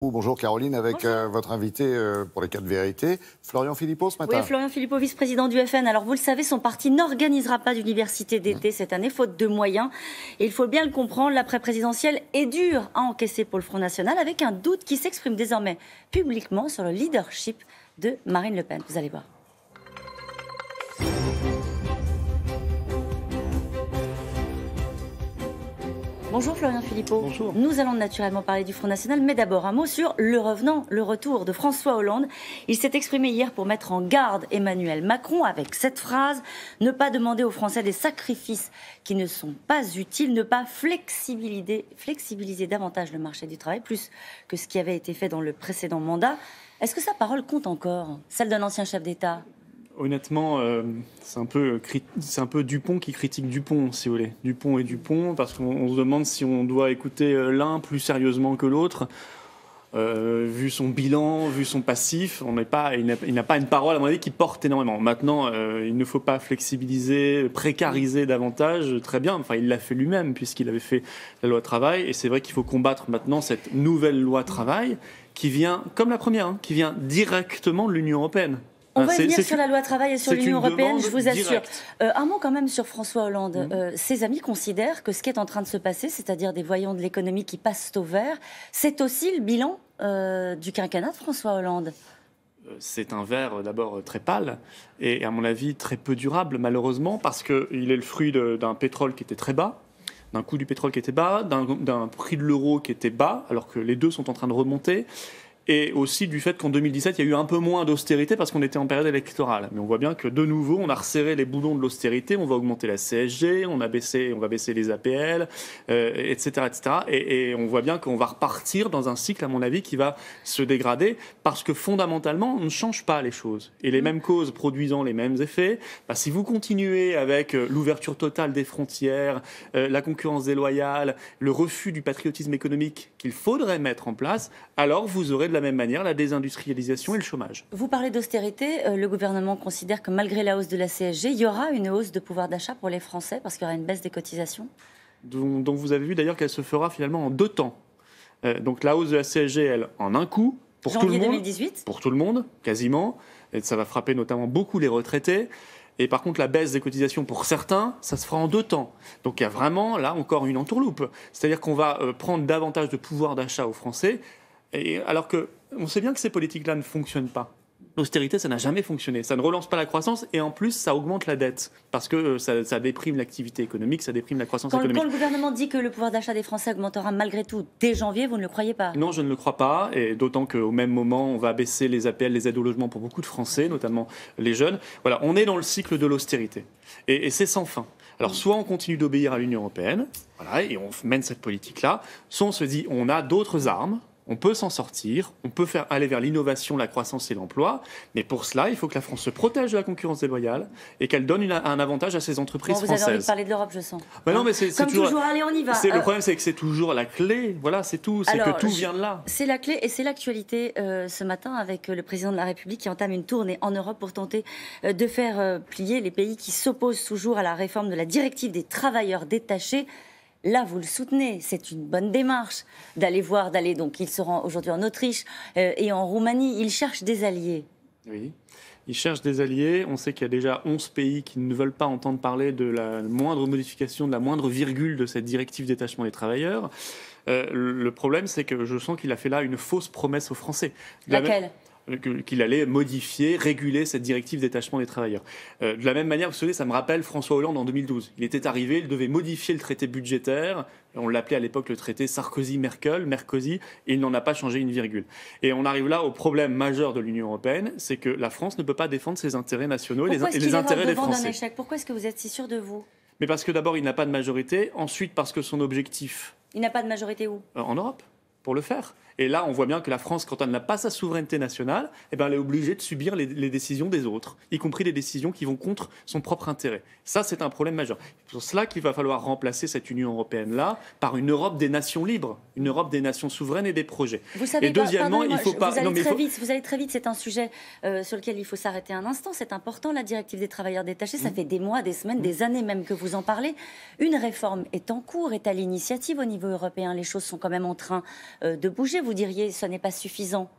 Bonjour Caroline, avec euh, votre invité euh, pour les quatre vérités, Florian Philippot ce matin. Oui, Florian Philippot, vice-président du FN. Alors vous le savez, son parti n'organisera pas d'université d'été mmh. cette année, faute de moyens. Et il faut bien le comprendre, l'après-présidentielle est dure à encaisser pour le Front National, avec un doute qui s'exprime désormais publiquement sur le leadership de Marine Le Pen. Vous allez voir. Bonjour Florian Philippot. Nous allons naturellement parler du Front National, mais d'abord un mot sur le revenant, le retour de François Hollande. Il s'est exprimé hier pour mettre en garde Emmanuel Macron avec cette phrase Ne pas demander aux Français des sacrifices qui ne sont pas utiles, ne pas flexibiliser davantage le marché du travail, plus que ce qui avait été fait dans le précédent mandat. Est-ce que sa parole compte encore, celle d'un ancien chef d'État honnêtement, euh, c'est un, peu, Dupont qui critique Dupont, si vous voulez. Dupont et Dupont, parce qu'on se demande si on doit écouter euh, l'un plus sérieusement que l'autre. Euh, vu son bilan, vu son passif, on pas, il n'a pas une parole, à mon avis, qui porte énormément. Maintenant, il ne faut pas flexibiliser, précariser davantage, très bien. Enfin, il l'a fait lui-même, puisqu'il avait fait la loi travail. Et c'est vrai qu'il faut combattre maintenant cette nouvelle loi travail qui vient, comme la première, hein, qui vient directement de l'Union européenne. On ah, va venir sur la loi travail et sur l'Union européenne, je vous assure. Euh, un mot quand même sur François Hollande. Mm. Euh, ses amis considèrent que ce qui est en train de se passer, c'est-à-dire des voyants de l'économie qui passent au vert, c'est aussi le bilan euh, du quinquennat de François Hollande c'est un vert d'abord très pâle et à mon avis très peu durable malheureusement parce qu'il est le fruit d'un pétrole qui était très bas, d'un coût du pétrole qui était bas, d'un prix de l'euro qui était bas alors que les deux sont en train de remonter et aussi du fait qu'en 2017, il y a eu un peu moins d'austérité parce qu'on était en période électorale. Mais on voit bien que de nouveau, on a resserré les boulons de l'austérité, on va augmenter la CSG, on, a baissé, on va baisser les APL, etc. etc. Et, on voit bien qu'on va repartir dans un cycle, à mon avis, qui va se dégrader parce que fondamentalement, on ne change pas les choses. Et les mm. mêmes causes produisant les mêmes effets, bah, si vous continuez avec euh, l'ouverture totale des frontières, euh, la concurrence déloyale, le refus du patriotisme économique qu'il faudrait mettre en place, alors vous aurez de la la même manière la désindustrialisation et le chômage. Vous parlez d'austérité. Euh, le gouvernement considère que malgré la hausse de la CSG, il y aura une hausse de pouvoir d'achat pour les Français parce qu'il y aura une baisse des cotisations Donc vous avez vu d'ailleurs qu'elle se fera finalement en deux temps. Euh, donc la hausse de la CSG, elle, en un coup, pour tout le monde. Pour tout le monde, quasiment. Et ça va frapper notamment beaucoup les retraités. Et par contre, la baisse des cotisations pour certains, ça se fera en deux temps. Donc il y a vraiment là encore une entourloupe. C'est-à-dire qu'on va euh, prendre davantage de pouvoir d'achat aux Français alors que on sait bien que ces politiques-là ne fonctionnent pas. L'austérité, ça n'a jamais fonctionné. Ça ne relance pas la croissance et en plus, ça augmente la dette parce que euh, ça, déprime l'activité économique, ça déprime la croissance économique. Quand le gouvernement dit que le pouvoir d'achat des Français augmentera malgré tout dès janvier, vous ne le croyez pas Non, je ne le crois pas. Et d'autant qu'au même moment, on va baisser les APL, les aides au logement pour beaucoup de Français, notamment les jeunes. Voilà, on est dans le cycle de l'austérité et, c'est sans fin. Alors, soit on continue d'obéir à l'Union européenne, et on mène cette politique-là, soit on se dit on a d'autres armes on peut s'en sortir, on peut faire aller vers l'innovation, la croissance et l'emploi, mais pour cela, il faut que la France se protège de la concurrence déloyale et qu'elle donne un avantage à ses entreprises vous Vous avez envie de parler de l'Europe, je sens. Mais bah non, hein mais c'est toujours, toujours, allez, on y va. le euh, problème, c'est que c'est toujours la clé. Voilà, c'est tout. C'est que tout vient de là. C'est la clé et c'est l'actualité euh, ce matin avec euh, le président de la République qui entame une tournée en Europe pour tenter de faire plier les pays qui s'opposent toujours à la réforme de la directive des travailleurs détachés. Là, vous le soutenez. C'est une bonne démarche d'aller voir, d'aller. Donc, il se rend aujourd'hui en Autriche euh, et en Roumanie. Il cherche des alliés. Oui. Il cherche des alliés. On sait qu'il y a déjà 11 pays qui ne veulent pas entendre parler de la moindre modification, de la moindre virgule de cette directive détachement des travailleurs. Euh, le problème, c'est que je sens qu'il a fait là une fausse promesse aux Français. Laquelle euh, qu'il allait modifier, réguler cette directive détachement des travailleurs. Euh, de la même manière, vous savez, ça me rappelle François Hollande en 2012. Il était arrivé, il devait modifier le traité budgétaire. On l'appelait à l'époque le traité Sarkozy-Merkel, Merkozy, et il n'en a pas changé une virgule. Et on arrive là au problème majeur de l'Union européenne, c'est que la France ne peut pas défendre ses intérêts nationaux et les, intérêts des Français. Échec Pourquoi est-ce que vous êtes si sûr de vous Mais parce que d'abord, il n'a pas de majorité, ensuite parce que son objectif... Il n'a pas de majorité où euh, En Europe, pour le faire. Et là, on voit bien que la France, quand elle n'a pas sa souveraineté nationale, eh ben, elle est obligée de subir les, décisions des autres, y compris les décisions qui vont contre son propre intérêt. Ça, c'est un problème majeur. C'est pour cela qu'il va falloir remplacer cette Union européenne-là par une Europe des nations libres, une Europe des nations souveraines et des projets. Vous savez, et deuxièmement, il faut pas. Vous allez, très, vite, vous allez très vite, c'est un sujet euh, sur lequel il faut s'arrêter un instant. C'est important, la directive des travailleurs détachés. Ça mm. fait des mois, des semaines, des années même que vous en parlez. Une réforme est en cours, est à l'initiative au niveau européen. Les choses sont quand même en train euh, de bouger vous diriez, ce n'est pas suffisant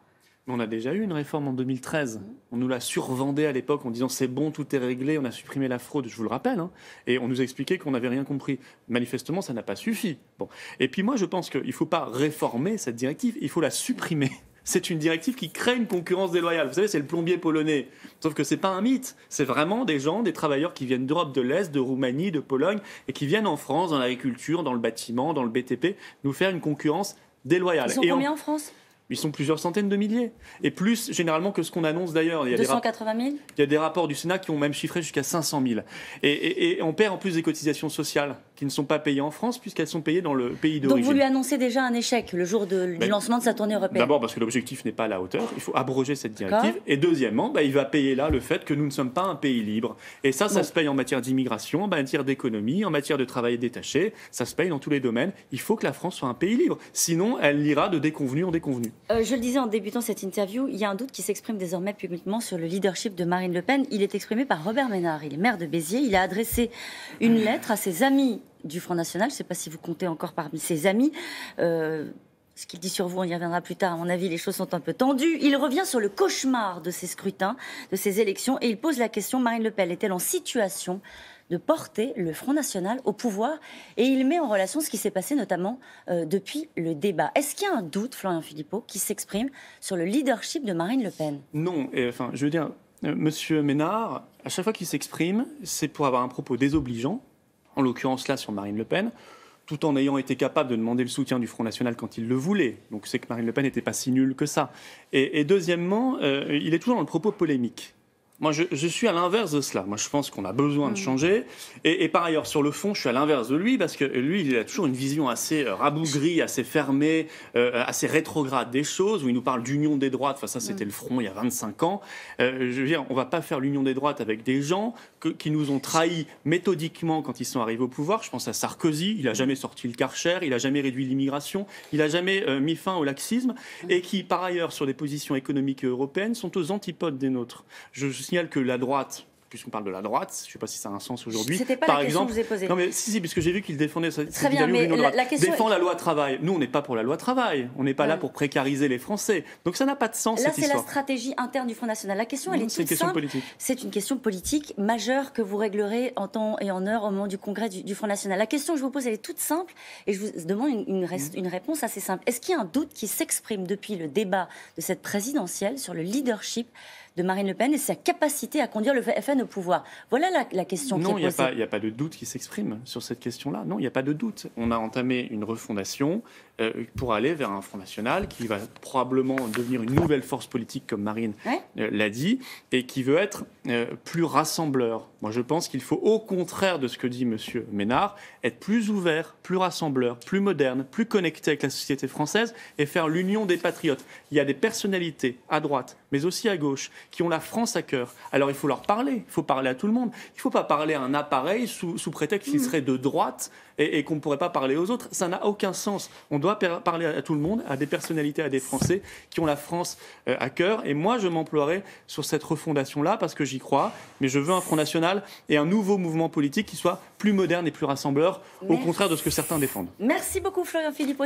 on a déjà eu une réforme en 2013. Mhm. On nous l'a survendée à l'époque en disant c'est bon, tout est réglé, on a supprimé la fraude, je vous le rappelle. Hein. et on nous a expliqué qu'on n'avait rien compris. Manifestement, ça n'a pas suffi. Bon. Et puis moi, je pense qu'il ne faut pas réformer cette directive, il faut la supprimer. C'est une directive qui crée une concurrence déloyale. Vous savez, c'est le plombier polonais. Sauf que c'est pas un mythe. C'est vraiment des gens, des travailleurs qui viennent d'Europe de l'Est, de Roumanie, de Pologne, et qui viennent en France, dans l'agriculture, dans le bâtiment, dans le BTP, nous faire une concurrence déloyale. Ils sont et combien en France ils sont plusieurs centaines de milliers. Et plus généralement que ce qu'on annonce d'ailleurs. 280 000 Il y a des rapports du Sénat qui ont même chiffré jusqu'à 500 000. Et, on perd en plus des cotisations sociales qui ne sont pas payées en France puisqu'elles sont payées dans le pays d'origine. Donc vous lui annoncez déjà un échec le jour ben, du lancement de sa tournée européenne D'abord parce que l'objectif n'est pas à la hauteur. Il faut abroger cette directive. Et deuxièmement, ben, il va payer là le fait que nous ne sommes pas un pays libre. Et ça, ça se paye en matière d'immigration, en matière d'économie, en matière de travail détaché. Ça se paye dans tous les domaines. Il faut que la France soit un pays libre. Sinon, elle ira de déconvenu en déconvenu. Euh, je le disais en débutant cette interview, il y a un doute qui s'exprime désormais publiquement sur le leadership de Marine Le Pen. Il est exprimé par Robert Ménard, il est maire de Béziers. Il a adressé une lettre à ses amis du Front National. Je ne sais pas si vous comptez encore parmi ses amis. Euh, ce qu'il dit sur vous, on y reviendra plus tard. À mon avis, les choses sont un peu tendues. Il revient sur le cauchemar de ces scrutins, de ces élections, et il pose la question Marine Le Pen est-elle en situation de porter le Front National au pouvoir et il met en relation ce qui s'est passé notamment euh, depuis le débat. Est-ce qu'il y a un doute, Florian Philippot, qui s'exprime sur le leadership de Marine Le Pen Non, enfin, je veux dire, M. Euh, Monsieur Ménard, à chaque fois qu'il s'exprime, c'est pour avoir un propos désobligeant, en l'occurrence là sur Marine Le Pen, tout en ayant été capable de demander le soutien du Front National quand il le voulait. Donc c'est que Marine Le Pen n'était pas si nulle que ça. Et, deuxièmement, euh, il est toujours dans le propos polémique. Moi, je, suis à l'inverse de cela. Moi, je pense qu'on a besoin de mm. changer. Et, par ailleurs, sur le fond, je suis à l'inverse de lui parce que lui, il a toujours une vision assez euh, rabougrie, assez fermée, euh, assez rétrograde des choses, où il nous parle d'union des droites. Enfin, ça, c'était mm. le front il y a 25 ans. Euh, je veux dire, on va pas faire l'union des droites avec des gens qui nous ont trahis méthodiquement quand ils sont arrivés au pouvoir. Je pense à Sarkozy. Il a mm. jamais sorti le Karcher. Il a jamais réduit l'immigration. Il a jamais mis fin au laxisme. Et qui, par ailleurs, sur des positions économiques européennes, sont aux antipodes des nôtres. Je, je signale que la droite, puisqu'on parle de la droite, je ne sais pas si ça a un sens aujourd'hui. pas par la exemple, question que vous avez posée. Non, mais si, si, puisque j'ai vu qu'il défendait ça. Très la, défend la loi travail. Nous, on n'est pas pour la loi travail. On n'est pas là pour précariser les Français. Donc ça n'a pas de sens. Là, c'est la stratégie interne du Front National. La question, elle est, toute simple. C'est une question politique majeure que vous réglerez en temps et en heure au moment du congrès du, Front National. La question que je vous pose, elle est toute simple et je vous demande une, une, mmh. une réponse assez simple. Est-ce qu'il y a un doute qui s'exprime depuis le débat de cette présidentielle sur le leadership de Marine Le Pen et sa capacité à conduire le FN au pouvoir. Voilà la, question qui est posée. Non, il n'y a pas de doute qui s'exprime sur cette question-là. Non, il n'y a pas de doute. On a entamé une refondation euh, pour aller vers un Front National qui va probablement devenir une nouvelle force politique, comme Marine euh, l'a dit, et qui veut être euh, plus rassembleur. Moi, je pense qu'il faut, au contraire de ce que dit M. Ménard, être plus ouvert, plus rassembleur, plus moderne, plus connecté avec la société française et faire l'union des patriotes. Il y a des personnalités à droite, mais aussi à gauche, qui ont la France à cœur. Alors, il faut leur parler. Il faut parler à tout le monde. Il ne faut pas parler à un appareil sous, prétexte qu'il mm. serait de droite et, qu'on ne pourrait pas parler aux autres. Ça n'a aucun sens. On doit parler à tout le monde, à des personnalités, à des Français qui ont la France euh, à cœur. Et moi, je m'emploierai sur cette refondation-là parce que j'y croit, mais je veux un Front National et un nouveau mouvement politique qui soit plus moderne et plus rassembleur, au contraire de ce que certains défendent. Merci beaucoup Florian Philippot.